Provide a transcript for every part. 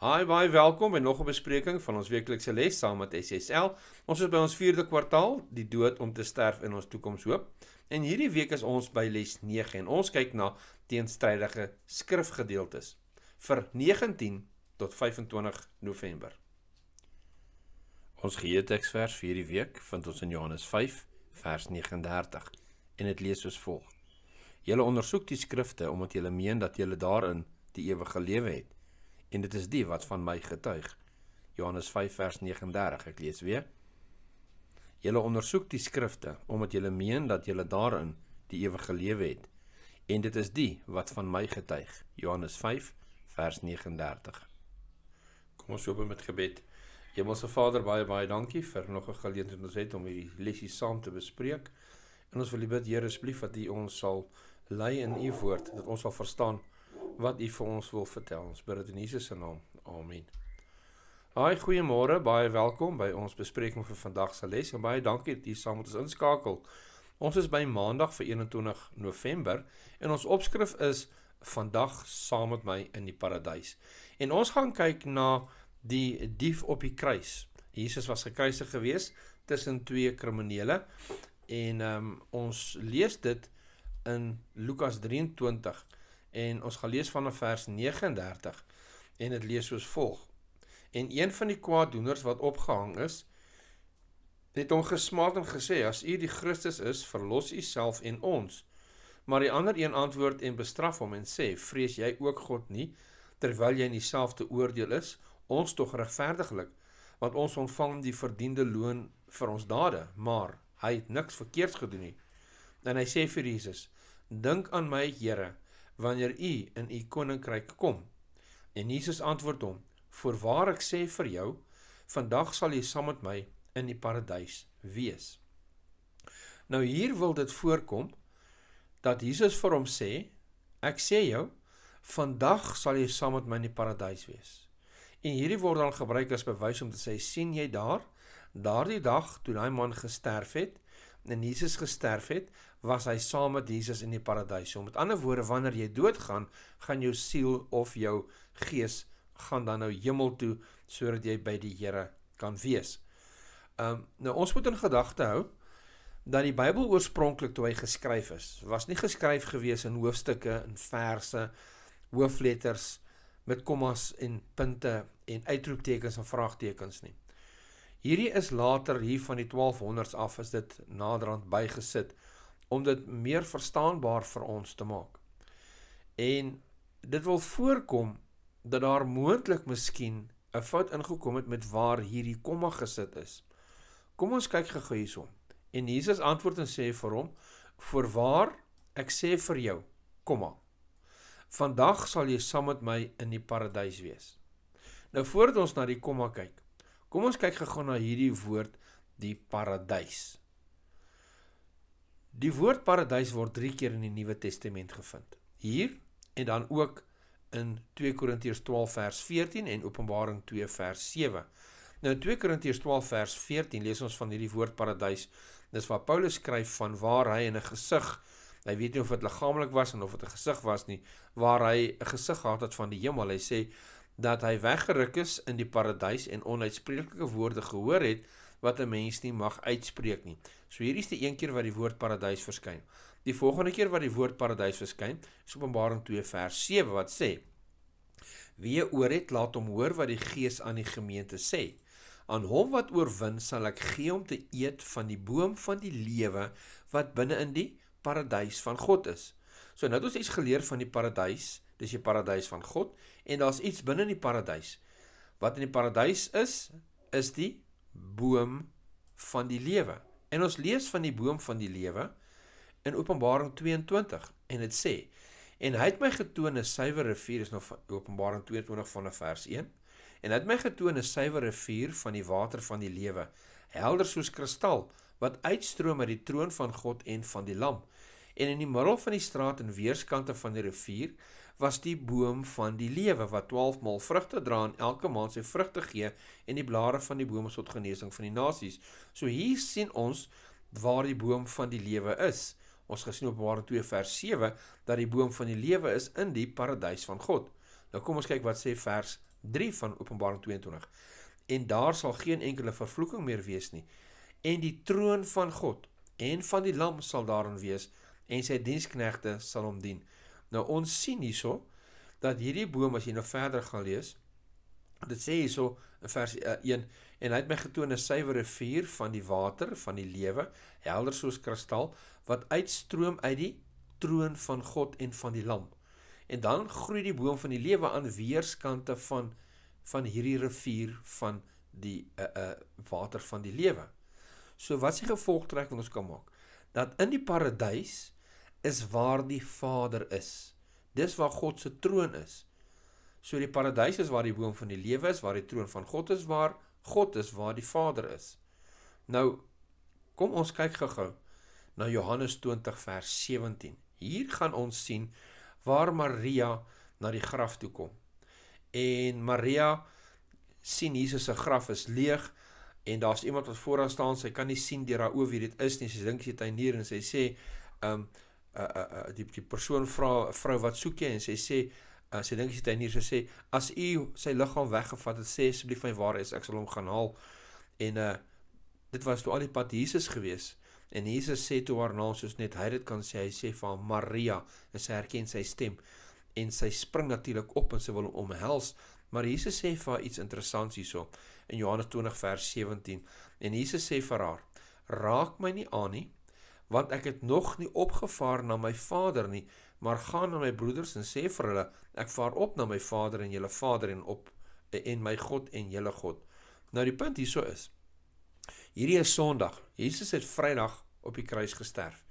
Hi, baie welkom by nog 'n bespreking van ons weeklikse les saam met SSL. Ons is by ons 4de kwartaal, die dood om te sterf in ons toekoms hoop. En hierdie week is ons by les 9 en ons kyk na teenstrydige skrifgedeeltes vir 19 tot 25 November. Ons geheetekstvers vir hierdie week vind ons in Johannes 5 vers 39 en dit lees soos volg: Julle ondersoek die skrifte omdat julle meen dat julle daarin die ewige lewe het en dit is die wat van my getuig. Johannes 5 vers 39. Ek lees weer. Julle ondersoek die skrifte omdat julle meen dat julle daarin die ewige lewe het. En dit is die wat van my getuig. Johannes 5 vers 39. Kom ons open met gebed. Hemelse Vader, baie baie dankie vir nog 'n geleentheid ons het om hierdie lesie saam te bespreek. En ons wil U bid, Here, asseblief dat U ons sal lei in U woord, dat ons sal verstaan wat U vir ons wil vertel. Ons bid dit in Jesus se naam. Amen. Haai, goeiemôre. Baie welkom by ons bespreking vir vandag se les en baie dankie dat u saam met ons inskakel. Ons is by Maandag vir 21 November en ons opskrif is Vandag saam met my in die paradys. En ons gaan kyk na die dief op die kruis. Jesus was gekruisig geweest tussen twee kriminele en um, ons lees dit in Lukas 23 En ons gaan lees van vers 39 en dit lees soos volg. En een van die kwaaddoeners wat opgehang is, het hom gesmaak en gesê: "As u die Christus is, verlos u self en ons." Maar die ander een antwoord en bestraf hom en sê: "Vrees jy ook God nie terwyl jy in dieselfde oordeel is? Ons tog regverdiglik, want ons ontvang die verdiende loon vir ons dade, maar hy het niks verkeerds gedoen nie." Dan hy sê vir Jesus: "Dink aan my, Here, wanneer u in u koninkryk kom. En Jesus antwoord hom: "Voorwaar ek sê vir jou, vandag sal jy saam met my in die paradys wees." Nou hier wil dit voorkom dat Jesus vir hom sê: "Ek sê jou, vandag sal jy saam met my in die paradys wees." En hierdie word dan gebruik as bewys om te sê: "Sien jy daar? Daardie dag toe daai man gesterf het, en Jesus gesterf het, was hy saam met Jesus in die paradys. So met ander woorde, wanneer jy doodgaan, gaan jou siel of jou gees gaan dan nou hemel toe sodat jy by die Here kan wees. Ehm um, nou ons moet in gedagte hou dat die Bybel oorspronklik toe hy geskryf is, was nie geskryf gewees in hoofstukke en verse, hoofletters met kommas en punte en uitroeptekens en vraagtekens nie. Hierdie is later hier van die 1200s af is dit naderhand bygesit om dit meer verstaanbaar vir ons te maak. En dit wil voorkom dat daar moontlik miskien 'n fout ingekom het met waar hierdie komma gesit is. Kom ons kyk gou hierson. En Jesus antwoord en sê vir hom: "Voorwaar, ek sê vir jou, komma. Vandag sal jy saam met my in die paradys wees." Nou voordat ons na die komma kyk, Kom ons kyk gou-gou na hierdie woord die paradys. Die woord paradys word 3 keer in die Nuwe Testament gevind. Hier en dan ook in 2 Korintiërs 12 vers 14 en Openbaring 2 vers 7. Nou in 2 Korintiërs 12 vers 14 lees ons van hierdie woord paradys. Dis waar Paulus skryf van waar hy in 'n gesig, hy weet nie of dit liggaamlik was en of dit 'n gesig was nie, waar hy 'n gesig gehad het van die hemel. Hy sê dat hy weggeruk is in die paradys en onuitspreeklike woorde gehoor het wat 'n mens nie mag uitspreek nie. So hier is die een keer wat die woord paradys verskyn. Die volgende keer wat die woord paradys verskyn, is Openbaring 2 vers 7 wat sê: Wie oor het laat hom hoor wat die Gees aan die gemeente sê. Aan hom wat oorwin sal ek gee om te eet van die boom van die lewe wat binne in die paradys van God is. So nou het ons iets geleer van die paradys dis die paradys van God en daar's iets binne in die paradys. Wat in die paradys is, is die boom van die lewe. En ons lees van die boom van die lewe in Openbaring 22 en dit sê: En hy het my getoon 'n suiwer rivier is nou Openbaring 22 van vers 1. En hy het my getoon 'n suiwer rivier van die water van die lewe, helder soos kristal, wat uitstroom uit die troon van God en van die Lam en in die middel van die straat en weerskante van die rivier was die boom van die lewe wat 12 maal vrugte dra en elke maand sy vrugte gee en die blare van die boom is tot genesing van die nasies. So hier sien ons waar die boom van die lewe is. Ons gesien op Openbaring 2 vers 7 dat die boom van die lewe is in die paradys van God. Nou kom ons kyk wat sê vers 3 van Openbaring 22. En daar sal geen enkele vervloeking meer wees nie. En die troon van God en van die lam sal daarin wees en sy diensknegte sal hom dien. Nou ons sien hierso dat hierdie boom as jy nou verder gaan lees, dit sê hierso in vers 1 eh, en hy het my getoon 'n suiwer rivier van die water van die lewe, helder soos kristal, wat uitstroom uit die troon van God en van die Lam. En dan groei die boom van die lewe aan weerskante van van hierdie rivier van die uh uh water van die lewe. So wat s'n gevolgtrek wat ons kan maak? Dat in die paradys is waar die Vader is. Dis waar God se troon is. So die paradys is waar die boom van die lewe is, waar die troon van God is, waar God is waar die Vader is. Nou kom ons kyk gou-gou na Johannes 20 vers 17. Hier gaan ons sien waar Maria na die graf toe kom. En Maria sien Jesus se graf is leeg en daar's iemand wat vooraan staan, sy kan nie sien deur haar oë wie dit is nie. Sy dink sy het hy nie en sy sê, "Um uh, die die persoon vra 'n vrou wat soek jy en sy sê uh, sy dink sy tuin hier sy sê as u sy liggaam weggevat het sê asseblief my waar is ek sal hom gaan haal en uh, dit was toe al die pad Jesus gewees en Jesus sê toe haar naam soos net hy dit kan sê hy sê van Maria en sy herken sy stem en sy spring natuurlik op en sy wil hom omhels Maar Jesus sê vir iets interessants hierso in Johannes 20 vers 17 en Jesus sê vir haar: Raak my nie aan nie, want ek het nog nie opgevaar na my Vader nie, maar gaan na my broeders en sê vir hulle, ek vaar op na my Vader en julle Vader en op en my God en julle God. Nou die punt hierso is. Hierdie is Sondag. Jesus het Vrydag op die kruis gesterf.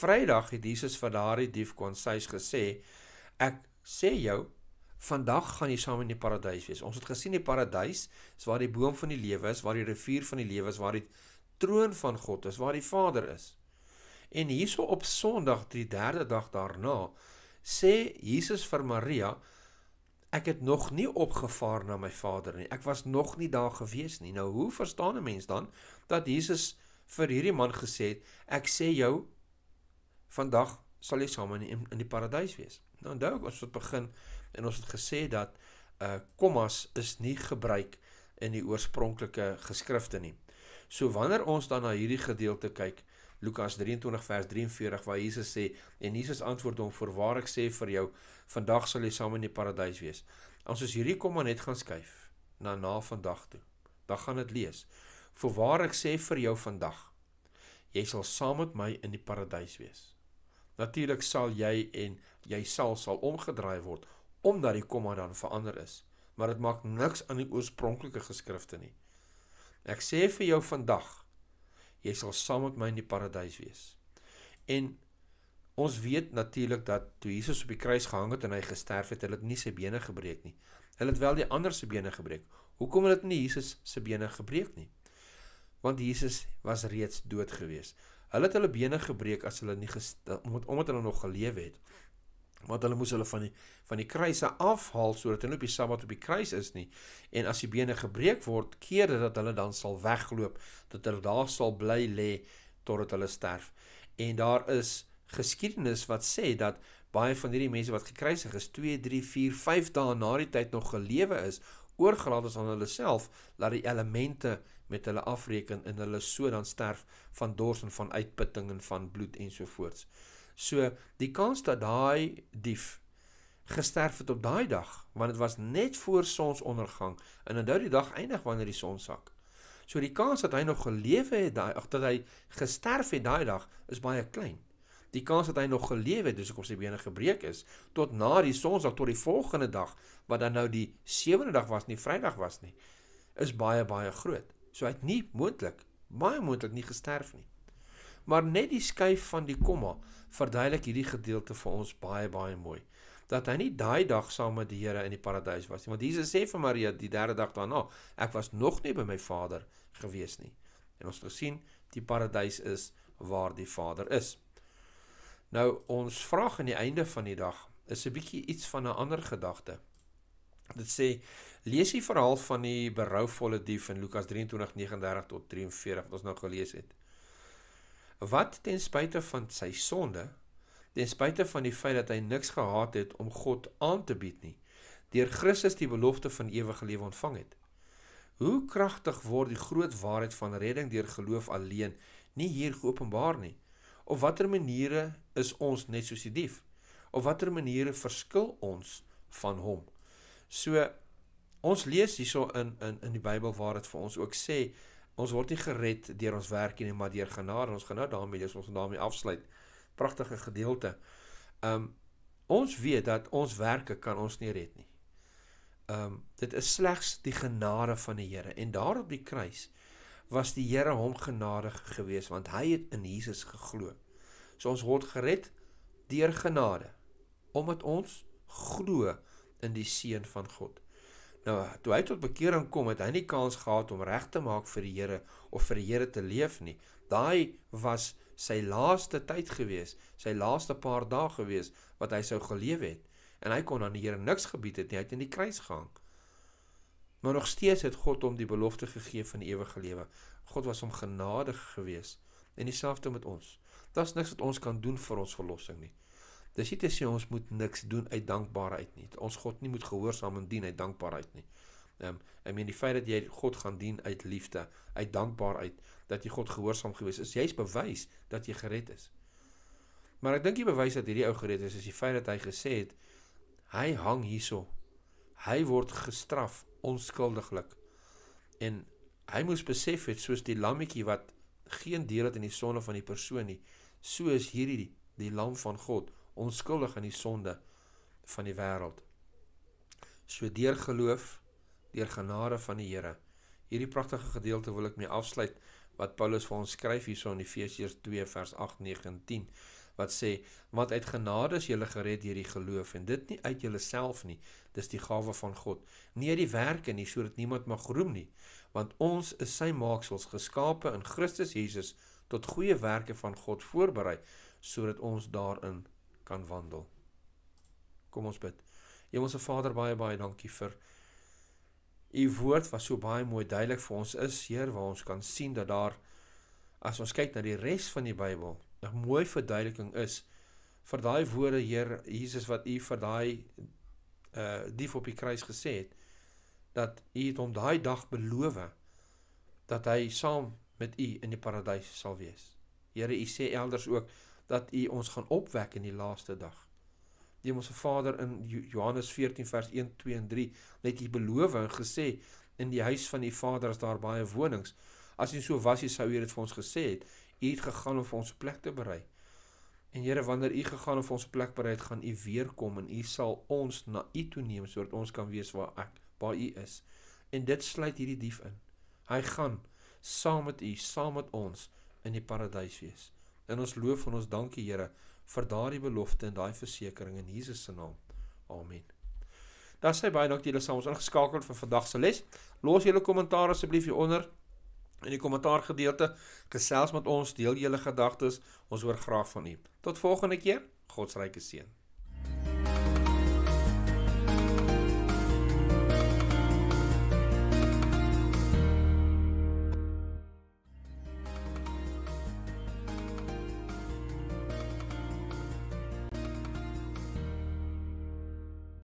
Vrydag het Jesus vir daardie dief kon sês gesê, ek sê jou, vandag gaan jy saam in die paradys wees. Ons het gesien die paradys is waar die boom van die lewe is, waar die rivier van die lewe is, waar die troon van God is, waar die Vader is. En hierso op Sondag, die derde dag daarna, sê Jesus vir Maria: Ek het nog nie opgevaar na my Vader nie. Ek was nog nie daar gewees nie. Nou hoe verstaan 'n mens dan dat Jesus vir hierdie man gesê het: Ek sê jou vandag sal jy saam in die, in die paradys wees. Nou onthou ons het begin en ons het gesê dat uh kommas is nie gebruik in die oorspronklike geskrifte nie. So wanneer ons dan na hierdie gedeelte kyk, Lukas 23 vers 43 waar Jesus sê en Jesus antwoord hom voorwaar ek sê vir jou vandag sal jy saam in die paradys wees. Ons is hierdie kom maar net gaan skuif na na vandag toe. Dan gaan dit lees. Voorwaar ek sê vir jou vandag jy sal saam met my in die paradys wees. Natuurlik sal jy en jy sal sal omgedraai word omdat die kom maar dan verander is, maar dit maak niks aan die oorspronklike geskrifte nie. Ek sê vir jou vandag, jy sal saam met my in die paradys wees. En ons weet natuurlik dat toe Jesus op die kruis gehang het en hy gesterf het, het hy nie sy bene gebreek nie. Hy het wel die ander se bene gebreek. Hoekom het hy nie Jesus se bene gebreek nie? Want Jesus was reeds dood gewees. Hulle het hulle bene gebreek as hulle nie omdat hulle nog geleef het want hulle moes hulle van die van die kruise afhaal sodat hulle op die Sabbat op die kruis is nie en as die bene gebreek word keer dit dat hulle dan sal weggloop dat hulle daar sal bly lê totdat hulle sterf en daar is geskiedenis wat sê dat baie van hierdie mense wat gekruisig is 2 3 4 5 dae na die tyd nog gelewe is oorgelaat is aan hulle self laat die elemente met hulle afreken en hulle so dan sterf van dors en van uitputting en van bloed ensovoorts So die kans dat daai dief gesterf het op daai dag, want dit was net voor sonsondergang en onthou die dag eindig wanneer die son sak. So die kans dat hy nog gelewe het daai ag dat hy gesterf het daai dag is baie klein. Die kans dat hy nog gelewe het, dis hoekom sy bene gebreek is, tot na die sonsdag tot die volgende dag wat dan nou die sewende dag was, nie Vrydag was nie, is baie baie groot. So hy het nie moontlik, baie moontlik nie gesterf nie maar net die skuif van die komma verduidelik hierdie gedeelte vir ons baie baie mooi dat hy nie daai dag saam met die Here in die paradys was nie want Jesus sê vir Maria die derde dag daarna ek was nog nie by my Vader gewees nie en ons het gesien die paradys is waar die Vader is nou ons vraag aan die einde van die dag is 'n bietjie iets van 'n ander gedagte dit sê lees die verhaal van die berouvolle dief in Lukas 23:39 tot 43 wat ons nou gelees het wat ten spyte van sy sonde, ten spyte van die feit dat hy niks gehaat het om God aan te bied nie, deur Christus die belofte van ewige lewe ontvang het. Hoe kragtig word die groot waarheid van redding deur geloof alleen nie hier geopenbaar nie? Op watter maniere is ons net soos die dief? Op watter maniere verskil ons van hom? So ons lees hierso in in in die Bybel waar dit vir ons ook sê Ons word nie gered deur ons werk nie, maar deur genade. Ons gaan nou daarmee, dis ons daarmee afsluit. Pragtige gedeelte. Um ons weet dat ons werke kan ons nie red nie. Um dit is slegs die genade van die Here en daar op die kruis was die Here hom genadig geweest want hy het in Jesus geglo. So ons word gered deur genade omdat ons glo in die seun van God. Nou, toe hy tot bekering kom, het hy nie kans gehad om reg te maak vir die Here of vir die Here te leef nie. Daai was sy laaste tyd gewees, sy laaste paar dae gewees wat hy sou geleef het en hy kon aan die Here niks gebied het nie, hy het in die kruis gegaan. Maar nog steeds het God hom die belofte gegee van ewige lewe. God was hom genadig geweest en dieselfde met ons. Daar's niks wat ons kan doen vir ons verlossing nie. Dis nie te sê ons moet niks doen uit dankbaarheid nie. Ons God nie moet gehoorsaam en dien uit dankbaarheid nie. Ehm um, ek meen die feit dat jy God gaan dien uit liefde, uit dankbaarheid dat jy God gehoorsaam gewees is, jy's bewys dat jy gered is. Maar ek dink die bewys dat hierdie ou gered is is die feit dat hy gesê het hy hang hierso. Hy word gestraf onskuldiglik. En hy moes besef het soos die lammetjie wat geen deel het in die sonde van die persoon nie, soos hierdie die, die lam van God onskuldig aan die sonde van die wêreld. So deur geloof, deur genade van die Here. Hierdie pragtige gedeelte wil ek mee afsluit wat Paulus vir ons skryf hierso in Efesiërs 2 vers 8, 9 en 10 wat sê: "Want uit genade is julle gered deur die geloof en dit nie uit julleself nie, dis die gawe van God, nie uit die werke nie sodat niemand mag roem nie, want ons is sy maaksels geskape in Christus Jesus tot goeie werke van God voorberei sodat ons daarin kan wandel. Kom ons bid. Hemelse Vader, baie baie dankie vir u woord wat so baie mooi duidelik vir ons is, Heer, waar ons kan sien dat daar as ons kyk na die res van die Bybel, 'n mooi verduideliking is vir daai woorde, Heer Jesus wat u vir daai uh dief op die kruis gesê het dat u het hom daai dag beloof dat hy saam met u in die paradys sal wees. Here, u sê elders ook dat U ons gaan opwek in die laaste dag. Die Hemelse Vader in Johannes 14 vers 1, 2 en 3 het U beloof en gesê in die huis van die Vader is daar baie wonings. As dit so was, sou U dit vir ons gesê het. U het gegaan om vir ons 'n plek te berei. En Here, wanneer U gegaan om vir ons 'n plek berei het, gaan U weer kom en U sal ons na U toe neem sodat ons kan weet waar ek, waar U is. En dit sluit hierdie dief in. Hy gaan saam met U, saam met ons in die paradys wees. En ons loof en ons dankie Here vir daardie belofte en daai versekering in Jesus se naam. Amen. Daar sê baie dankie julle saam ons ingeskakel vir vandag se les. Los julle kommentaar asseblief hieronder in die kommentaar gedeelte. Gesels met ons, deel julle gedagtes. Ons hoor graag van u. Tot volgende keer. God se ryke seën.